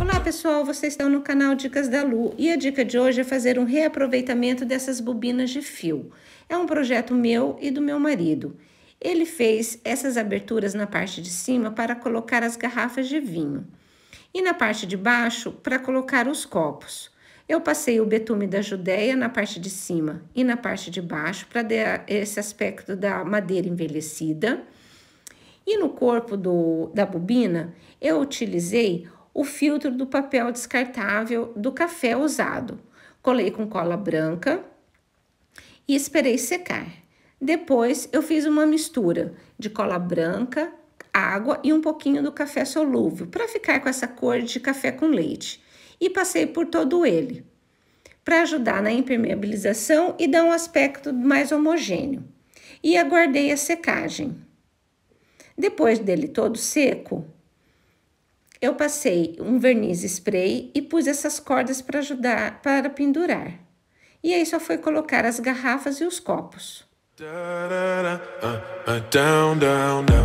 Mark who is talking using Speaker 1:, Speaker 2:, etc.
Speaker 1: Olá pessoal, vocês estão no canal Dicas da Lu e a dica de hoje é fazer um reaproveitamento dessas bobinas de fio. É um projeto meu e do meu marido. Ele fez essas aberturas na parte de cima para colocar as garrafas de vinho e na parte de baixo para colocar os copos. Eu passei o betume da Judéia na parte de cima e na parte de baixo para dar esse aspecto da madeira envelhecida. E no corpo do, da bobina, eu utilizei o filtro do papel descartável do café usado. Colei com cola branca e esperei secar. Depois, eu fiz uma mistura de cola branca, água e um pouquinho do café solúvel para ficar com essa cor de café com leite. E passei por todo ele para ajudar na impermeabilização e dar um aspecto mais homogêneo. E aguardei a secagem. Depois dele todo seco, eu passei um verniz spray e pus essas cordas para ajudar para pendurar. E aí só foi colocar as garrafas e os copos. Da, da, da, uh, uh, down, down, down.